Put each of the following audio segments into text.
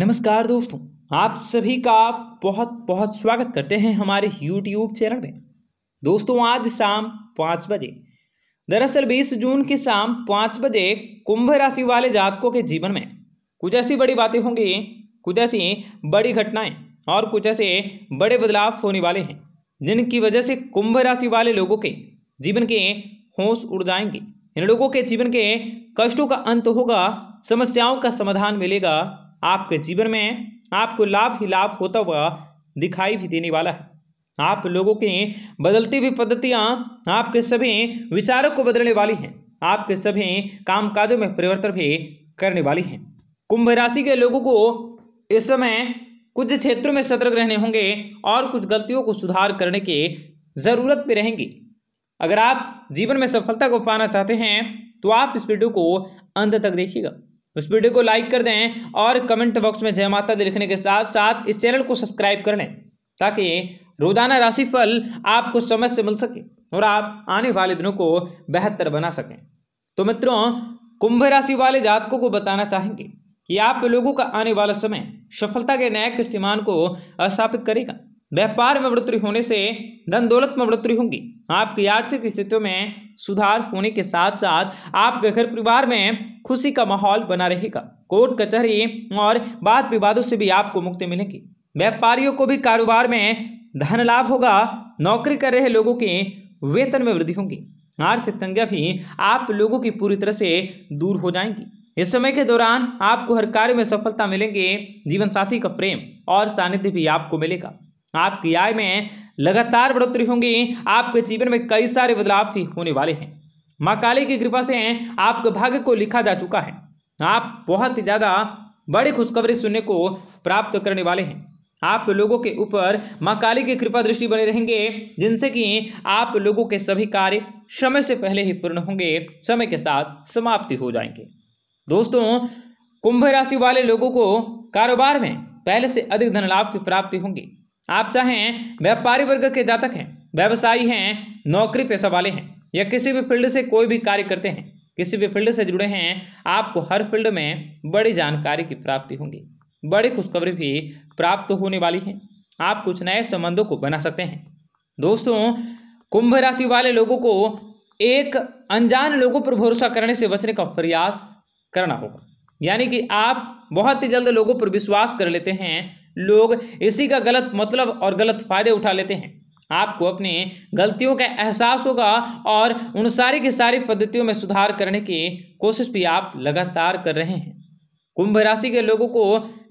नमस्कार दोस्तों आप सभी का बहुत बहुत स्वागत करते हैं हमारे यूट्यूब चैनल में दोस्तों आज शाम पाँच बजे दरअसल बीस जून की शाम पाँच बजे कुंभ राशि वाले जातकों के जीवन में कुछ ऐसी बड़ी बातें होंगी कुछ ऐसी बड़ी घटनाएं और कुछ ऐसे बड़े बदलाव होने वाले हैं जिनकी वजह से कुंभ राशि वाले लोगों के जीवन के होश उड़ जाएंगे इन लोगों के जीवन के कष्टों का अंत होगा समस्याओं का समाधान मिलेगा आपके जीवन में आपको लाभ ही लाभ होता हुआ दिखाई भी देने वाला है आप लोगों की बदलती हुई पद्धतियाँ आपके सभी विचारों को बदलने वाली हैं आपके सभी कामकाजों में परिवर्तन भी करने वाली हैं कुंभ राशि के लोगों को इस समय कुछ क्षेत्रों में सतर्क रहने होंगे और कुछ गलतियों को सुधार करने की ज़रूरत भी रहेंगी अगर आप जीवन में सफलता को पाना चाहते हैं तो आप इस वीडियो को अंत तक देखिएगा उस वीडियो को लाइक कर दें और कमेंट बॉक्स में जय माता दी लिखने के साथ साथ इस चैनल को सब्सक्राइब कर लें ताकि रोजाना राशिफल आपको समय से मिल सके और आप आने वाले दिनों को बेहतर बना सकें तो मित्रों कुंभ राशि वाले जातकों को बताना चाहेंगे कि आप लोगों का आने वाला समय सफलता के नए कीर्तिमान को स्थापित करेगा व्यापार में बढ़ोतरी होने से धन दौलत में बढ़ोतरी होगी आपकी आर्थिक स्थितियों में सुधार होने के साथ साथ आपके घर परिवार में खुशी का माहौल बना रहेगा कोर्ट कचहरी और वाद विवादों से भी आपको मुक्ति मिलेगी व्यापारियों को भी कारोबार में धन लाभ होगा नौकरी कर रहे लोगों के वेतन में वृद्धि होगी आर्थिक तंगिया भी आप लोगों की पूरी तरह से दूर हो जाएंगी इस समय के दौरान आपको हर कार्य में सफलता मिलेंगे जीवन साथी का प्रेम और सानिध्य भी आपको मिलेगा आपकी आय में लगातार बढ़ोतरी होंगी आपके जीवन में कई सारे बदलाव भी होने वाले हैं माँ काली की कृपा से आपके भाग्य को लिखा जा चुका है आप बहुत ही ज़्यादा बड़ी खुशखबरी सुनने को प्राप्त करने वाले हैं आप लोगों के ऊपर माँ काली की कृपा दृष्टि बने रहेंगे जिनसे कि आप लोगों के सभी कार्य समय से पहले ही पूर्ण होंगे समय के साथ समाप्ति हो जाएंगे दोस्तों कुंभ राशि वाले लोगों को कारोबार में पहले से अधिक धन लाभ की प्राप्ति होंगी आप चाहें व्यापारी वर्ग के जातक हैं व्यवसायी हैं नौकरी पेशा वाले हैं या किसी भी फील्ड से कोई भी कार्य करते हैं किसी भी फील्ड से जुड़े हैं आपको हर फील्ड में बड़ी जानकारी की प्राप्ति होगी बड़ी खुशखबरी भी प्राप्त होने वाली है आप कुछ नए संबंधों को बना सकते हैं दोस्तों कुंभ राशि वाले लोगों को एक अनजान लोगों पर भरोसा करने से बचने का प्रयास करना होगा यानी कि आप बहुत ही जल्द लोगों पर विश्वास कर लेते हैं लोग इसी का गलत मतलब और गलत फ़ायदे उठा लेते हैं आपको अपने गलतियों का एहसास होगा और उन सारी की सारी पद्धतियों में सुधार करने की कोशिश भी आप लगातार कर रहे हैं कुंभ राशि के लोगों को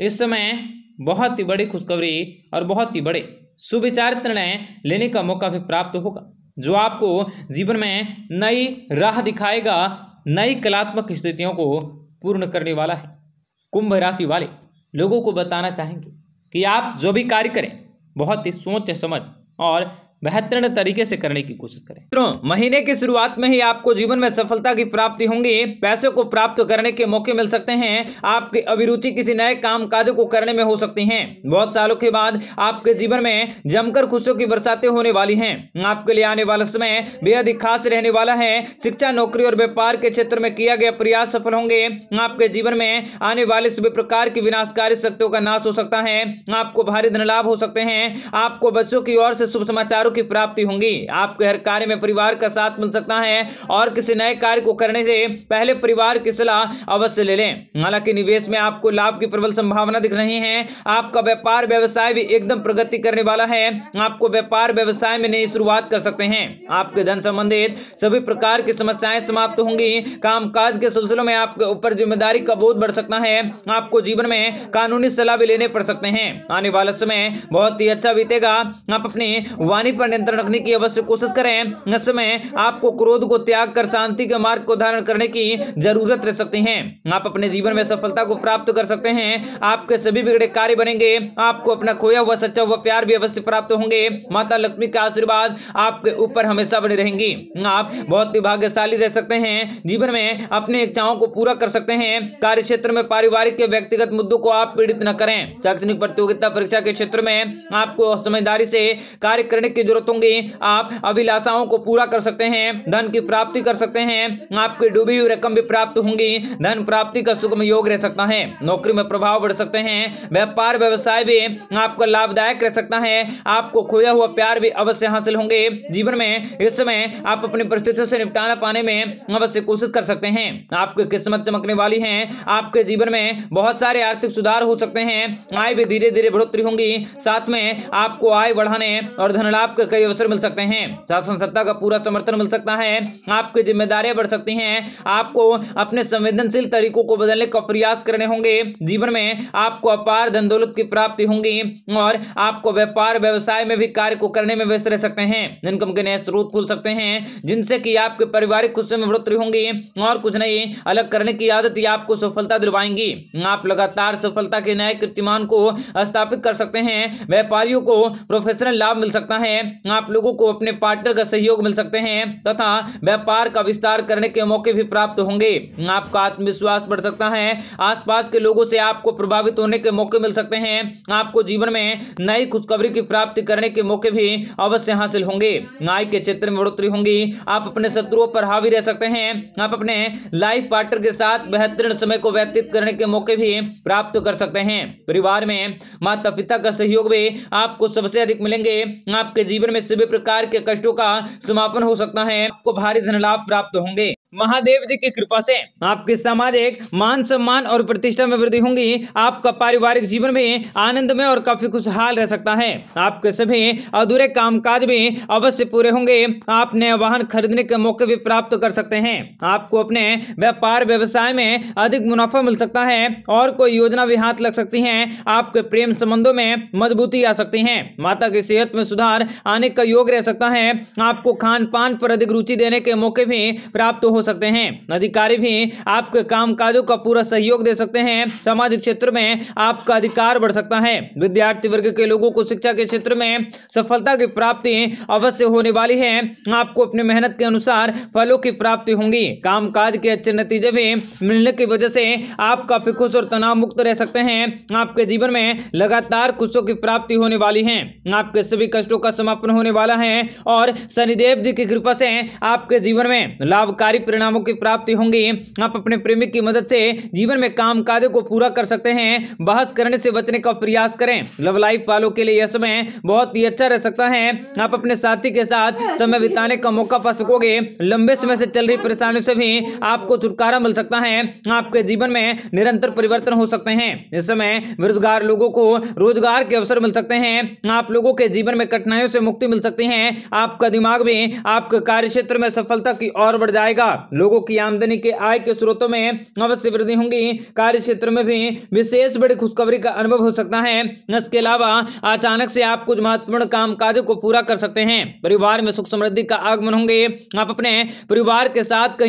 इस समय बहुत ही बड़ी खुशखबरी और बहुत ही बड़े सुविचारित निर्णय लेने का मौका भी प्राप्त होगा जो आपको जीवन में नई राह दिखाएगा नई कलात्मक स्थितियों को पूर्ण करने वाला है कुंभ राशि वाले लोगों को बताना चाहेंगे कि आप जो भी कार्य करें बहुत ही सोच समझ और बेहतरीन तरीके से करने की कोशिश करें मित्रों महीने की शुरुआत में ही आपको जीवन में सफलता की प्राप्ति होंगी पैसे को प्राप्त करने के मौके मिल सकते हैं आपकी अभिरुचि किसी नए काम काज को करने में हो सकती है बहुत सालों के बाद आपके जीवन में जमकर खुशियों की बरसातें होने वाली है आपके लिए आने वाला समय बेहद ही खास रहने वाला है शिक्षा नौकरी और व्यापार के क्षेत्र में किया गया प्रयास सफल होंगे आपके जीवन में आने वाले सभी प्रकार की विनाशकारी शक्तियों का नाश हो सकता है आपको भारी धन लाभ हो सकते हैं आपको बच्चों की ओर से शुभ समाचार पुरस्कारों की प्राप्ति होंगी आपके हर कार्य में परिवार का साथ मिल सकता है और किसी नए कार्य को करने से पहले परिवार की सलाह अवश्य ले लें हालांकि निवेश में आपको लाभ की प्रबल संभावना दिख रही है आपका व्यापार व्यवसाय भी एकदम प्रगति करने वाला है आपको व्यापार व्यवसाय में नई शुरुआत कर सकते हैं आपके धन संबंधित सभी प्रकार की समस्याएं समाप्त होंगी काज के सिलसिलों में आपके ऊपर जिम्मेदारी का बोध बढ़ सकता है आपको जीवन में कानूनी सलाह भी लेने पड़ सकते हैं आने वाला समय बहुत ही अच्छा बीतेगा आप अपनी वाणी पर नियंत्रण रखने की अवश्य कोशिश करें समय आपको क्रोध को त्याग कर शांति के मार्ग को धारण करने की जरूरत रह सकती है आप अपने जीवन में सफलता को प्राप्त कर सकते हैं आपके सभी बिगड़े कार्य बनेंगे आपको अपना खोया हुआ सच्चा हुआ प्यार भी अवश्य प्राप्त होंगे माता लक्ष्मी का आशीर्वाद आपके ऊपर हमेशा बने रहेंगी आप बहुत ही भाग्यशाली रह सकते हैं जीवन में अपनी इच्छाओं को पूरा कर सकते हैं कार्य क्षेत्र में पारिवारिक के व्यक्तिगत मुद्दों को आप पीड़ित न करें शैक्षणिक प्रतियोगिता परीक्षा के क्षेत्र में आपको समझदारी से कार्य करने की जरूरतों की आप अभिलाषाओं को पूरा कर सकते हैं धन की प्राप्ति कर सकते हैं आपकी डूबी हुई रकम भी प्राप्त होंगी धन प्राप्ति का सुगम योग रह सकता है नौकरी में प्रभाव बढ़ सकते हैं व्यापार व्यवसाय भी आपका लाभदायक रह सकता है आपको खोया हुआ प्यार भी अवश्य हासिल होंगे जीवन में इस समय आप अपनी परिस्थितियों से निपटारा पाने में अवश्य कोशिश कर सकते हैं आपकी किस्मत चमकने वाली है आपके जीवन में बहुत सारे आर्थिक सुधार हो सकते हैं आय भी धीरे धीरे बढ़ोतरी होंगी साथ में आपको आय बढ़ाने और धन लाभ आपको कई अवसर मिल सकते हैं शासन सत्ता का पूरा समर्थन मिल सकता है आपकी जिम्मेदारियां बढ़ सकती हैं आपको अपने संवेदनशील तरीकों को बदलने का प्रयास करने होंगे जीवन में आपको अपार धन दौलत की प्राप्ति होंगी और आपको व्यापार व्यवसाय में भी कार्य को करने में व्यस्त रह सकते हैं इनकम के नए स्रोत खुल सकते हैं जिनसे कि आपके पारिवारिक खुशे में बढ़ोतरी होंगी और कुछ नहीं अलग करने की आदत आपको सफलता दिलवाएंगी आप लगातार सफलता के नए कीर्तिमान को स्थापित कर सकते हैं व्यापारियों को प्रोफेशनल लाभ मिल सकता है आप लोगों को अपने पार्टनर का सहयोग मिल सकते हैं तथा व्यापार का विस्तार करने के मौके भी प्राप्त होंगे आपका आत्मविश्वास बढ़ सकता है आसपास के लोगों से आपको प्रभावित होने के मौके मिल सकते हैं आपको जीवन में नई खुशखबरी की प्राप्ति करने के मौके भी अवश्य हासिल होंगे आय के क्षेत्र में बढ़ोतरी होंगी आप अपने शत्रुओं पर हावी रह सकते हैं आप अपने लाइफ पार्टनर के साथ बेहतरीन समय को व्यतीत करने के मौके भी प्राप्त कर सकते हैं परिवार में माता पिता का सहयोग भी आपको सबसे अधिक मिलेंगे आपके जीवन जीवन में सभी प्रकार के कष्टों का समापन हो सकता है आपको भारी धन लाभ प्राप्त होंगे महादेव जी की कृपा से आपके सामाजिक मान सम्मान और प्रतिष्ठा में वृद्धि होगी आपका पारिवारिक जीवन भी आनंद में और काफी खुशहाल रह सकता है आपके सभी अधूरे कामकाज भी अवश्य पूरे होंगे आप नए वाहन खरीदने के मौके भी प्राप्त कर सकते हैं आपको अपने व्यापार व्यवसाय में अधिक मुनाफा मिल सकता है और कोई योजना भी हाथ लग सकती है आपके प्रेम संबंधों में मजबूती आ सकती है माता की सेहत में सुधार आने का योग रह सकता है आपको खान पान पर अधिक रुचि देने के मौके भी प्राप्त हो सकते हैं अधिकारी भी आपके कामकाजों का पूरा सहयोग दे सकते हैं सामाजिक क्षेत्र में आपका अधिकार बढ़ सकता है विद्यार्थी वर्ग के लोगों को शिक्षा के क्षेत्र में सफलता की प्राप्ति अवश्य होने वाली है आपको अपनी मेहनत के अनुसार फलों की प्राप्ति होंगी काम के अच्छे नतीजे भी मिलने की वजह से आप काफी खुश और तनाव मुक्त रह सकते हैं आपके जीवन में लगातार खुशों की प्राप्ति होने वाली है आपके सभी कष्टों का समापन होने वाला है और शनिदेव जी की कृपा से आपके जीवन में लाभकारी परिणामों की प्राप्ति होंगी आप अपने प्रेमिक की मदद से जीवन में काम काजों को पूरा कर सकते हैं बहस करने से बचने का प्रयास करें लव लाइफ वालों के लिए यह समय बहुत ही अच्छा रह सकता है आप अपने साथी के साथ समय बिताने का मौका पा सकोगे लंबे समय से चल रही परेशानियों से भी आपको छुटकारा मिल सकता है आपके जीवन में निरंतर परिवर्तन हो सकते हैं इस समय बेरोजगार लोगों को रोजगार के अवसर मिल सकते हैं आप लोगों के जीवन में कठिनाइयों से मुक्ति मिल सकती है आपका दिमाग भी आपके कार्य क्षेत्र में सफलता की ओर बढ़ जाएगा लोगों की आमदनी के आय के स्रोतों में अवश्य वृद्धि होगी कार्य क्षेत्र में भी विशेष बड़ी खुशखबरी का अनुभव हो सकता है इसके अलावा अचानक से आप कुछ महत्वपूर्ण काम काजों को पूरा कर सकते हैं परिवार में सुख समृद्धि का आगमन होंगे आप अपने परिवार के साथ कहीं